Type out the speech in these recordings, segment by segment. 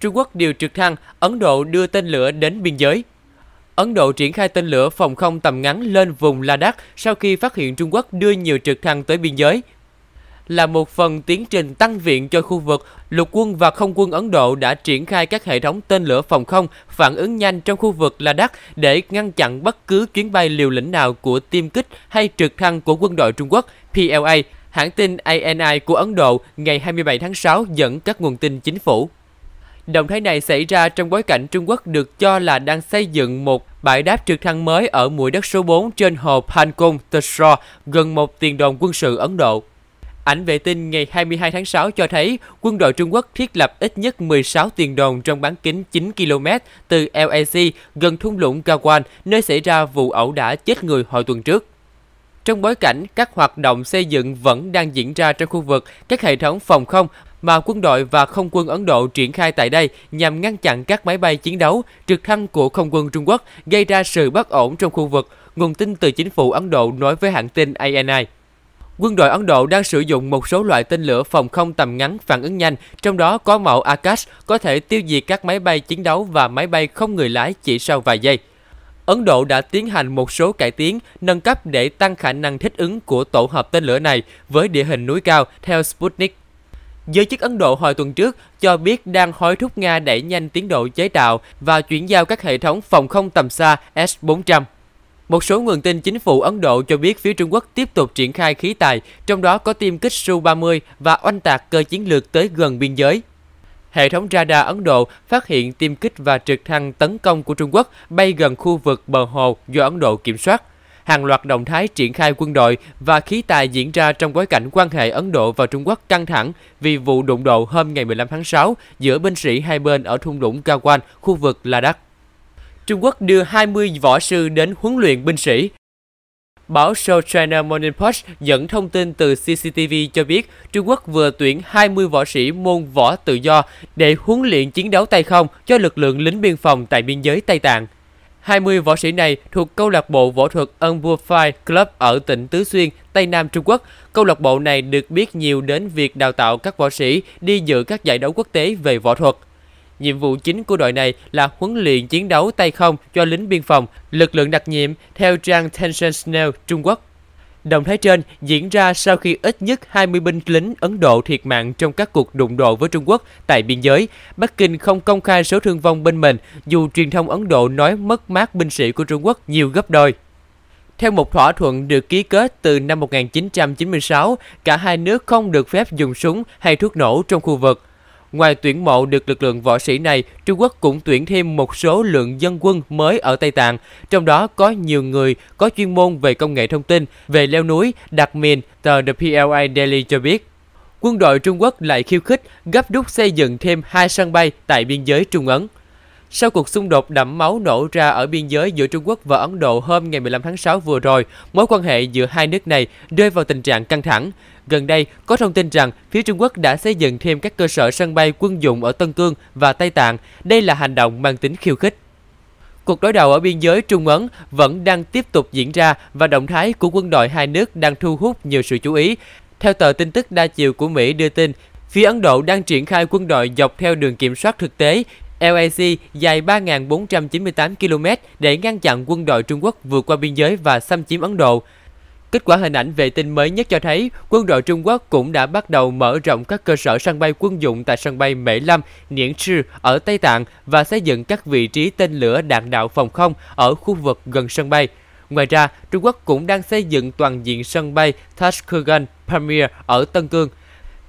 Trung Quốc điều trực thăng, Ấn Độ đưa tên lửa đến biên giới. Ấn Độ triển khai tên lửa phòng không tầm ngắn lên vùng Ladakh sau khi phát hiện Trung Quốc đưa nhiều trực thăng tới biên giới. Là một phần tiến trình tăng viện cho khu vực, lục quân và không quân Ấn Độ đã triển khai các hệ thống tên lửa phòng không phản ứng nhanh trong khu vực Ladakh để ngăn chặn bất cứ chuyến bay liều lĩnh nào của tiêm kích hay trực thăng của quân đội Trung Quốc PLA. Hãng tin ANI của Ấn Độ ngày 27 tháng 6 dẫn các nguồn tin chính phủ. Động thái này xảy ra trong bối cảnh Trung Quốc được cho là đang xây dựng một bãi đáp trực thăng mới ở mũi đất số 4 trên hồ Pankong Teshore, gần một tiền đồn quân sự Ấn Độ. Ảnh vệ tinh ngày 22 tháng 6 cho thấy quân đội Trung Quốc thiết lập ít nhất 16 tiền đồn trong bán kính 9 km từ LAC gần thung lũng Gawan, nơi xảy ra vụ ẩu đả chết người hồi tuần trước. Trong bối cảnh các hoạt động xây dựng vẫn đang diễn ra trong khu vực, các hệ thống phòng không mà quân đội và không quân Ấn Độ triển khai tại đây nhằm ngăn chặn các máy bay chiến đấu trực thăng của không quân Trung Quốc gây ra sự bất ổn trong khu vực, nguồn tin từ chính phủ Ấn Độ nói với hãng tin ANI. Quân đội Ấn Độ đang sử dụng một số loại tên lửa phòng không tầm ngắn phản ứng nhanh, trong đó có mẫu Akash có thể tiêu diệt các máy bay chiến đấu và máy bay không người lái chỉ sau vài giây. Ấn Độ đã tiến hành một số cải tiến, nâng cấp để tăng khả năng thích ứng của tổ hợp tên lửa này với địa hình núi cao, theo Sputnik. Giới chức Ấn Độ hồi tuần trước cho biết đang hối thúc Nga đẩy nhanh tiến độ chế tạo và chuyển giao các hệ thống phòng không tầm xa S-400. Một số nguồn tin chính phủ Ấn Độ cho biết phía Trung Quốc tiếp tục triển khai khí tài, trong đó có tiêm kích Su-30 và oanh tạc cơ chiến lược tới gần biên giới. Hệ thống radar Ấn Độ phát hiện tiêm kích và trực thăng tấn công của Trung Quốc bay gần khu vực bờ hồ do Ấn Độ kiểm soát hàng loạt động thái triển khai quân đội và khí tài diễn ra trong bối cảnh quan hệ Ấn Độ và Trung Quốc căng thẳng vì vụ đụng độ hôm ngày 15 tháng 6 giữa binh sĩ hai bên ở thung lũng Kawan, khu vực Ladakh. Trung Quốc đưa 20 võ sư đến huấn luyện binh sĩ. Báo South China Morning Post dẫn thông tin từ CCTV cho biết Trung Quốc vừa tuyển 20 võ sĩ môn võ tự do để huấn luyện chiến đấu tay không cho lực lượng lính biên phòng tại biên giới Tây Tạng. 20 võ sĩ này thuộc câu lạc bộ võ thuật Ân Vua Fight Club ở tỉnh Tứ Xuyên, Tây Nam Trung Quốc. Câu lạc bộ này được biết nhiều đến việc đào tạo các võ sĩ đi dự các giải đấu quốc tế về võ thuật. Nhiệm vụ chính của đội này là huấn luyện chiến đấu tay không cho lính biên phòng, lực lượng đặc nhiệm theo trang Tension Snail Trung Quốc. Động thái trên diễn ra sau khi ít nhất 20 binh lính Ấn Độ thiệt mạng trong các cuộc đụng độ với Trung Quốc tại biên giới. Bắc Kinh không công khai số thương vong bên mình, dù truyền thông Ấn Độ nói mất mát binh sĩ của Trung Quốc nhiều gấp đôi. Theo một thỏa thuận được ký kết từ năm 1996, cả hai nước không được phép dùng súng hay thuốc nổ trong khu vực. Ngoài tuyển mộ được lực lượng võ sĩ này, Trung Quốc cũng tuyển thêm một số lượng dân quân mới ở Tây Tạng, trong đó có nhiều người có chuyên môn về công nghệ thông tin, về leo núi, đặt mìn, tờ The PLA Daily cho biết. Quân đội Trung Quốc lại khiêu khích gấp rút xây dựng thêm hai sân bay tại biên giới Trung Ấn. Sau cuộc xung đột đẫm máu nổ ra ở biên giới giữa Trung Quốc và Ấn Độ hôm ngày 15 tháng 6 vừa rồi, mối quan hệ giữa hai nước này rơi vào tình trạng căng thẳng. Gần đây, có thông tin rằng phía Trung Quốc đã xây dựng thêm các cơ sở sân bay quân dụng ở Tân Cương và Tây Tạng. Đây là hành động mang tính khiêu khích. Cuộc đối đầu ở biên giới Trung Ấn vẫn đang tiếp tục diễn ra và động thái của quân đội hai nước đang thu hút nhiều sự chú ý. Theo tờ tin tức đa chiều của Mỹ đưa tin, phía Ấn Độ đang triển khai quân đội dọc theo đường kiểm soát thực tế, LAC dài 3.498 km để ngăn chặn quân đội Trung Quốc vượt qua biên giới và xâm chiếm Ấn Độ. Kết quả hình ảnh vệ tinh mới nhất cho thấy quân đội Trung Quốc cũng đã bắt đầu mở rộng các cơ sở sân bay quân dụng tại sân bay Mễ Lâm, Niễn Trư ở Tây Tạng và xây dựng các vị trí tên lửa đạn đạo phòng không ở khu vực gần sân bay. Ngoài ra, Trung Quốc cũng đang xây dựng toàn diện sân bay Tashkugan Pamir ở Tân Cương,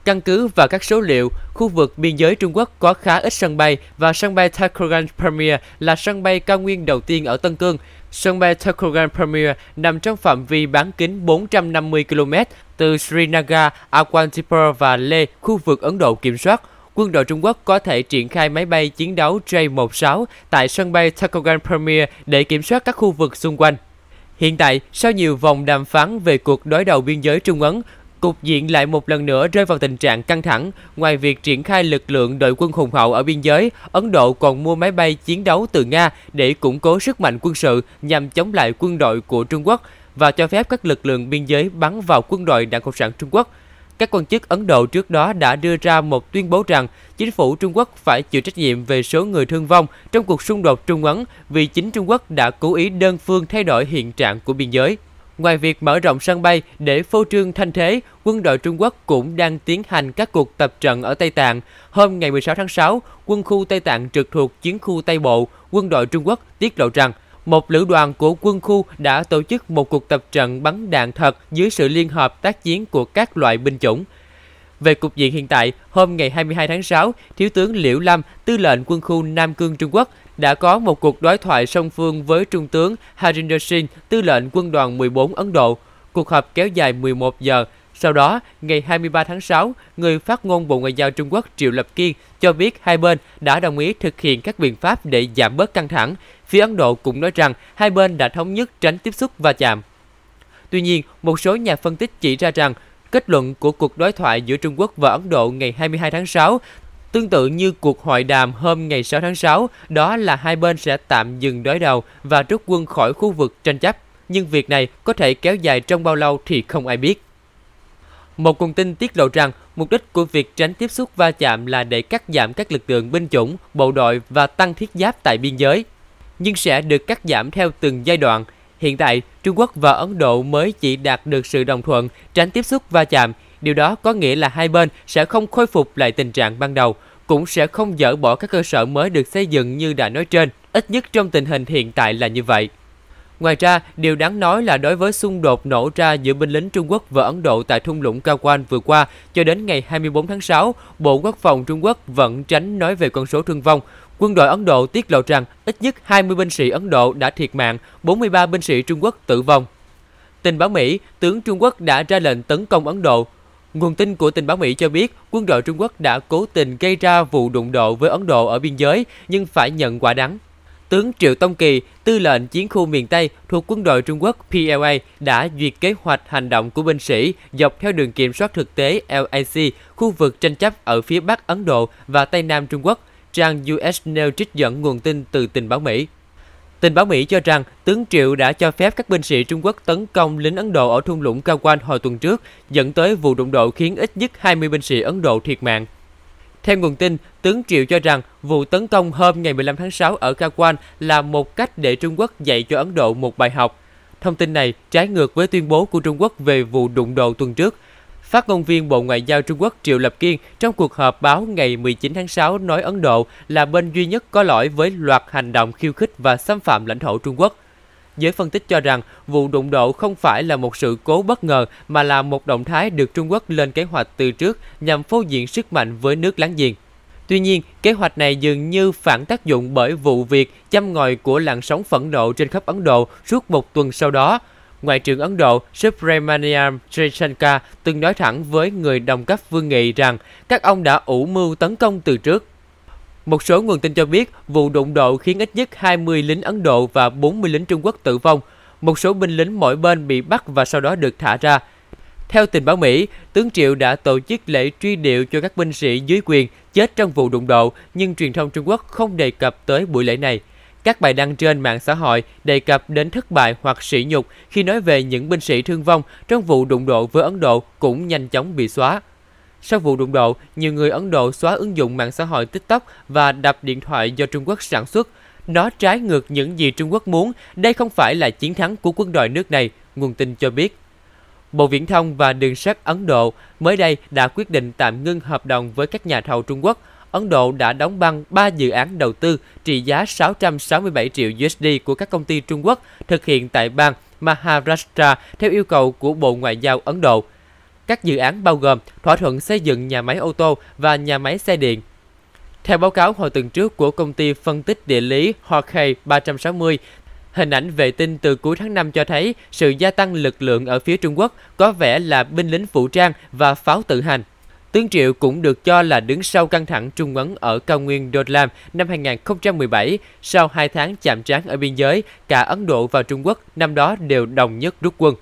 Căn cứ vào các số liệu, khu vực biên giới Trung Quốc có khá ít sân bay và sân bay Taclogan Premier là sân bay cao nguyên đầu tiên ở Tân Cương. Sân bay Taclogan Premier nằm trong phạm vi bán kính 450 km từ Srinagar, Akwantipur và Leh, khu vực Ấn Độ kiểm soát. Quân đội Trung Quốc có thể triển khai máy bay chiến đấu J-16 tại sân bay Taclogan Premier để kiểm soát các khu vực xung quanh. Hiện tại, sau nhiều vòng đàm phán về cuộc đối đầu biên giới Trung Ấn, Cục diện lại một lần nữa rơi vào tình trạng căng thẳng. Ngoài việc triển khai lực lượng đội quân hùng hậu ở biên giới, Ấn Độ còn mua máy bay chiến đấu từ Nga để củng cố sức mạnh quân sự nhằm chống lại quân đội của Trung Quốc và cho phép các lực lượng biên giới bắn vào quân đội Đảng Cộng sản Trung Quốc. Các quan chức Ấn Độ trước đó đã đưa ra một tuyên bố rằng chính phủ Trung Quốc phải chịu trách nhiệm về số người thương vong trong cuộc xung đột Trung Ấn vì chính Trung Quốc đã cố ý đơn phương thay đổi hiện trạng của biên giới. Ngoài việc mở rộng sân bay để phô trương thanh thế, quân đội Trung Quốc cũng đang tiến hành các cuộc tập trận ở Tây Tạng. Hôm ngày 16 tháng 6, quân khu Tây Tạng trực thuộc chiến khu Tây Bộ, quân đội Trung Quốc tiết lộ rằng một lữ đoàn của quân khu đã tổ chức một cuộc tập trận bắn đạn thật dưới sự liên hợp tác chiến của các loại binh chủng. Về cục diện hiện tại, hôm ngày 22 tháng 6, Thiếu tướng Liễu Lâm, tư lệnh quân khu Nam Cương Trung Quốc, đã có một cuộc đối thoại song phương với Trung tướng Harinder Singh, tư lệnh quân đoàn 14 Ấn Độ. Cuộc họp kéo dài 11 giờ. Sau đó, ngày 23 tháng 6, người phát ngôn Bộ Ngoại giao Trung Quốc Triệu Lập Kiên cho biết hai bên đã đồng ý thực hiện các biện pháp để giảm bớt căng thẳng. Phía Ấn Độ cũng nói rằng hai bên đã thống nhất tránh tiếp xúc va chạm. Tuy nhiên, một số nhà phân tích chỉ ra rằng Kết luận của cuộc đối thoại giữa Trung Quốc và Ấn Độ ngày 22 tháng 6 Tương tự như cuộc hội đàm hôm ngày 6 tháng 6, đó là hai bên sẽ tạm dừng đối đầu và rút quân khỏi khu vực tranh chấp. Nhưng việc này có thể kéo dài trong bao lâu thì không ai biết. Một nguồn tin tiết lộ rằng mục đích của việc tránh tiếp xúc va chạm là để cắt giảm các lực lượng binh chủng, bộ đội và tăng thiết giáp tại biên giới, nhưng sẽ được cắt giảm theo từng giai đoạn. Hiện tại, Trung Quốc và Ấn Độ mới chỉ đạt được sự đồng thuận tránh tiếp xúc va chạm, Điều đó có nghĩa là hai bên sẽ không khôi phục lại tình trạng ban đầu, cũng sẽ không dỡ bỏ các cơ sở mới được xây dựng như đã nói trên, ít nhất trong tình hình hiện tại là như vậy. Ngoài ra, điều đáng nói là đối với xung đột nổ ra giữa binh lính Trung Quốc và Ấn Độ tại thung lũng Cao Quan vừa qua, cho đến ngày 24 tháng 6, Bộ Quốc phòng Trung Quốc vẫn tránh nói về con số thương vong. Quân đội Ấn Độ tiết lộ rằng ít nhất 20 binh sĩ Ấn Độ đã thiệt mạng, 43 binh sĩ Trung Quốc tử vong. Tình báo Mỹ, tướng Trung Quốc đã ra lệnh tấn công Ấn Độ, Nguồn tin của tình báo Mỹ cho biết quân đội Trung Quốc đã cố tình gây ra vụ đụng độ với Ấn Độ ở biên giới nhưng phải nhận quả đắng. Tướng Triệu Tông Kỳ, tư lệnh chiến khu miền Tây thuộc quân đội Trung Quốc PLA đã duyệt kế hoạch hành động của binh sĩ dọc theo đường kiểm soát thực tế LAC, khu vực tranh chấp ở phía Bắc Ấn Độ và Tây Nam Trung Quốc, trang US News trích dẫn nguồn tin từ tình báo Mỹ. Tình báo Mỹ cho rằng tướng Triệu đã cho phép các binh sĩ Trung Quốc tấn công lính Ấn Độ ở thung lũng Cao Quan hồi tuần trước, dẫn tới vụ đụng độ khiến ít nhất 20 binh sĩ Ấn Độ thiệt mạng. Theo nguồn tin, tướng Triệu cho rằng vụ tấn công hôm ngày 15 tháng 6 ở Cao Quan là một cách để Trung Quốc dạy cho Ấn Độ một bài học. Thông tin này trái ngược với tuyên bố của Trung Quốc về vụ đụng độ tuần trước – Phát ngôn viên Bộ Ngoại giao Trung Quốc Triệu Lập Kiên trong cuộc họp báo ngày 19 tháng 6 nói Ấn Độ là bên duy nhất có lỗi với loạt hành động khiêu khích và xâm phạm lãnh thổ Trung Quốc. Giới phân tích cho rằng vụ đụng độ không phải là một sự cố bất ngờ mà là một động thái được Trung Quốc lên kế hoạch từ trước nhằm phô diện sức mạnh với nước láng giềng. Tuy nhiên, kế hoạch này dường như phản tác dụng bởi vụ việc chăm ngòi của làn sóng phẫn nộ trên khắp Ấn Độ suốt một tuần sau đó, Ngoại trưởng Ấn Độ Subramaniam Jaishankar từng nói thẳng với người đồng cấp Vương Nghị rằng các ông đã ủ mưu tấn công từ trước. Một số nguồn tin cho biết vụ đụng độ khiến ít nhất 20 lính Ấn Độ và 40 lính Trung Quốc tử vong. Một số binh lính mỗi bên bị bắt và sau đó được thả ra. Theo tình báo Mỹ, tướng Triệu đã tổ chức lễ truy điệu cho các binh sĩ dưới quyền chết trong vụ đụng độ, nhưng truyền thông Trung Quốc không đề cập tới buổi lễ này. Các bài đăng trên mạng xã hội đề cập đến thất bại hoặc sỉ nhục khi nói về những binh sĩ thương vong trong vụ đụng độ với Ấn Độ cũng nhanh chóng bị xóa. Sau vụ đụng độ, nhiều người Ấn Độ xóa ứng dụng mạng xã hội TikTok và đập điện thoại do Trung Quốc sản xuất. Nó trái ngược những gì Trung Quốc muốn, đây không phải là chiến thắng của quân đội nước này, nguồn tin cho biết. Bộ Viễn thông và Đường sắt Ấn Độ mới đây đã quyết định tạm ngưng hợp đồng với các nhà thầu Trung Quốc Ấn Độ đã đóng băng 3 dự án đầu tư trị giá 667 triệu USD của các công ty Trung Quốc thực hiện tại bang Maharashtra theo yêu cầu của Bộ Ngoại giao Ấn Độ. Các dự án bao gồm thỏa thuận xây dựng nhà máy ô tô và nhà máy xe điện. Theo báo cáo hồi tuần trước của công ty phân tích địa lý Hawkeye 360, Hình ảnh vệ tinh từ cuối tháng 5 cho thấy sự gia tăng lực lượng ở phía Trung Quốc có vẻ là binh lính vũ trang và pháo tự hành. Tướng Triệu cũng được cho là đứng sau căng thẳng Trung Ấn ở cao nguyên Đô Lam năm 2017 sau 2 tháng chạm trán ở biên giới, cả Ấn Độ và Trung Quốc năm đó đều đồng nhất rút quân.